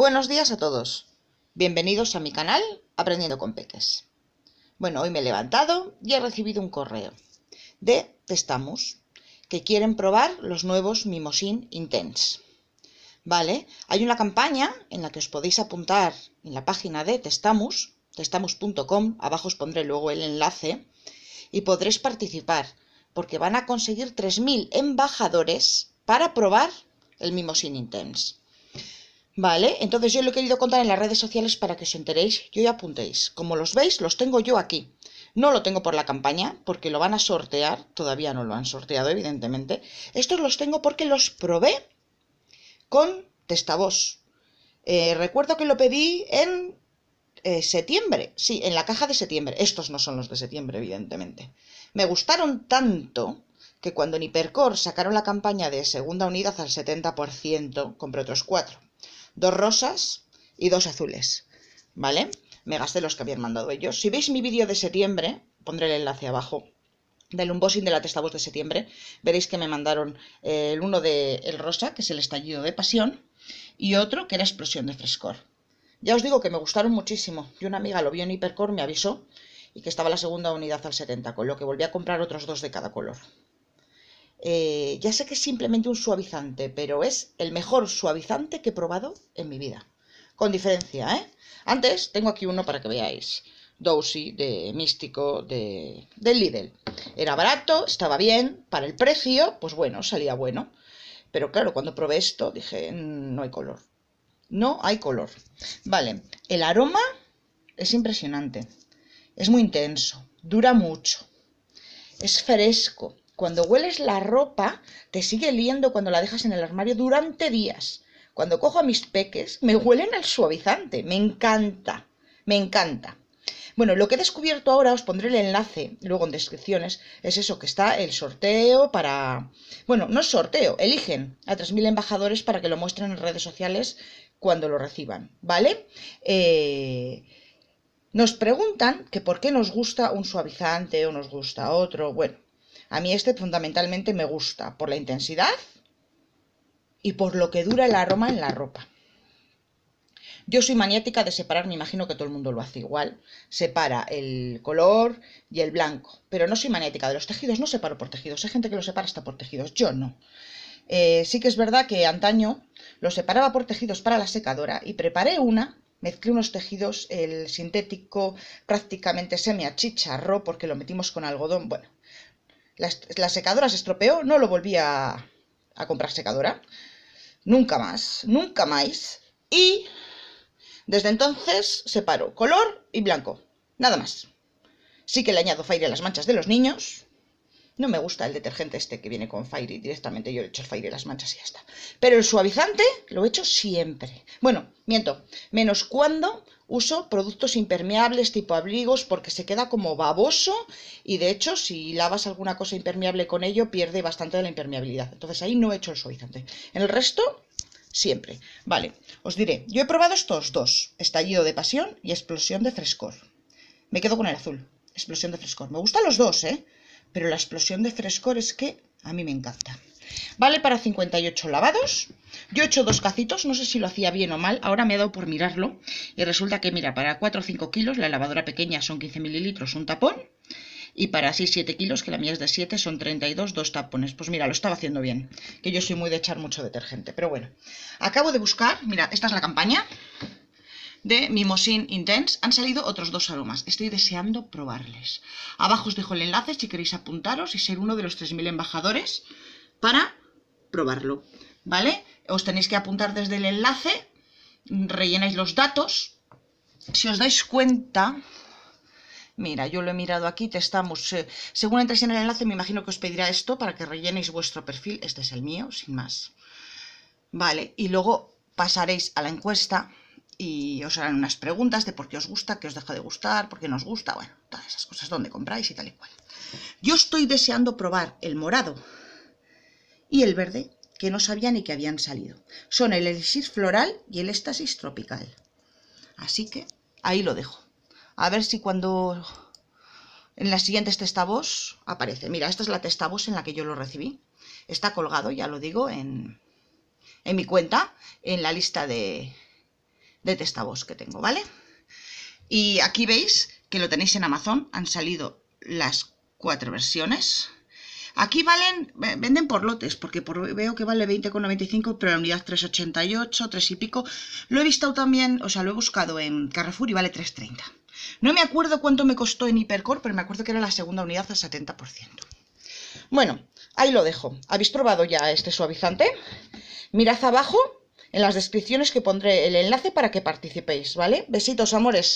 Buenos días a todos. Bienvenidos a mi canal Aprendiendo con Peques. Bueno, hoy me he levantado y he recibido un correo de Testamus que quieren probar los nuevos Mimosin Intense. Vale, hay una campaña en la que os podéis apuntar en la página de Testamus, testamus.com, abajo os pondré luego el enlace y podréis participar porque van a conseguir 3.000 embajadores para probar el Mimosin Intense. Vale, entonces yo lo he querido contar en las redes sociales para que os enteréis y ya apuntéis. Como los veis, los tengo yo aquí. No lo tengo por la campaña, porque lo van a sortear, todavía no lo han sorteado, evidentemente. Estos los tengo porque los probé con testavoz. Eh, recuerdo que lo pedí en eh, septiembre, sí, en la caja de septiembre. Estos no son los de septiembre, evidentemente. Me gustaron tanto que cuando en Hipercore sacaron la campaña de segunda unidad al 70%, compré otros cuatro dos rosas y dos azules, ¿vale? Me gasté los que habían mandado ellos. Si veis mi vídeo de septiembre, pondré el enlace abajo, del unboxing de la Testa de septiembre, veréis que me mandaron eh, el uno de El Rosa, que es el estallido de pasión, y otro que era explosión de frescor. Ya os digo que me gustaron muchísimo, y una amiga lo vio en Hipercore, me avisó, y que estaba la segunda unidad al 70, con lo que volví a comprar otros dos de cada color. Eh, ya sé que es simplemente un suavizante, pero es el mejor suavizante que he probado en mi vida. Con diferencia, ¿eh? Antes tengo aquí uno para que veáis. Dowsy de Místico de, de Lidl. Era barato, estaba bien, para el precio, pues bueno, salía bueno. Pero claro, cuando probé esto dije, mm, no hay color. No hay color. Vale, el aroma es impresionante. Es muy intenso, dura mucho, es fresco, cuando hueles la ropa, te sigue liendo cuando la dejas en el armario durante días. Cuando cojo a mis peques, me huelen al suavizante. Me encanta, me encanta. Bueno, lo que he descubierto ahora, os pondré el enlace luego en descripciones, es eso, que está el sorteo para... Bueno, no es sorteo, eligen a 3.000 embajadores para que lo muestren en redes sociales cuando lo reciban, ¿vale? Eh, nos preguntan que por qué nos gusta un suavizante o nos gusta otro, bueno, a mí este fundamentalmente me gusta por la intensidad y por lo que dura el aroma en la ropa. Yo soy maniática de separar, me imagino que todo el mundo lo hace igual. Separa el color y el blanco. Pero no soy maniática de los tejidos, no separo por tejidos. Hay gente que lo separa hasta por tejidos, yo no. Eh, sí que es verdad que antaño lo separaba por tejidos para la secadora y preparé una, mezclé unos tejidos, el sintético prácticamente me achicharró porque lo metimos con algodón. Bueno, la, secadora se estropeó, no lo volví a, comprar secadora. Nunca más, nunca más. Y desde entonces separo color y blanco. Nada más. Sí que le añado fire a las manchas de los niños, no me gusta el detergente este que viene con Fairy directamente. Yo le echo el Fairy las manchas y ya está. Pero el suavizante lo he hecho siempre. Bueno, miento. Menos cuando uso productos impermeables tipo abrigos porque se queda como baboso y de hecho si lavas alguna cosa impermeable con ello pierde bastante de la impermeabilidad. Entonces ahí no he hecho el suavizante. En el resto siempre. Vale, os diré, yo he probado estos dos, estallido de pasión y explosión de frescor. Me quedo con el azul, explosión de frescor. Me gustan los dos, ¿eh? pero la explosión de frescor es que a mí me encanta. Vale para 58 lavados. Yo he hecho dos cacitos, no sé si lo hacía bien o mal, ahora me he dado por mirarlo. Y resulta que, mira, para 4 o 5 kilos, la lavadora pequeña son 15 mililitros, un tapón. Y para así 7 kilos, que la mía es de 7, son 32, dos tapones. Pues mira, lo estaba haciendo bien, que yo soy muy de echar mucho detergente. Pero bueno, acabo de buscar, mira, esta es la campaña de Mimosin Intense han salido otros dos aromas. Estoy deseando probarles. Abajo os dejo el enlace si queréis apuntaros y ser uno de los 3.000 embajadores para probarlo. ¿Vale? Os tenéis que apuntar desde el enlace, rellenáis los datos. Si os dais cuenta, Mira, yo lo he mirado aquí, te estamos... Eh, según entréis en el enlace, me imagino que os pedirá esto para que rellenéis vuestro perfil. Este es el mío, sin más. Vale, y luego pasaréis a la encuesta y os harán unas preguntas de por qué os gusta, qué os deja de gustar, por qué no gusta, bueno, todas esas cosas, dónde compráis y tal y cual. Yo estoy deseando probar el morado y el verde, que no sabía ni que habían salido. Son el elixir floral y el éxtasis tropical. Así que ahí lo dejo. A ver si cuando en las siguientes testavos aparece. Mira, esta es la testavos en la que yo lo recibí. Está colgado, ya lo digo, en, en mi cuenta, en la lista de, de voz que tengo, ¿vale? Y aquí veis que lo tenéis en Amazon, han salido las cuatro versiones. Aquí valen, venden por lotes, porque veo que vale 20,95, pero la unidad 3,88, 3 y pico. Lo he visto también, o sea, lo he buscado en Carrefour y vale 3,30. No me acuerdo cuánto me costó en Hipercore, pero me acuerdo que era la segunda unidad al 70%. Bueno, ahí lo dejo. ¿Habéis probado ya este suavizante? Mirad abajo en las descripciones que pondré el enlace para que participéis, ¿vale? Besitos, amores.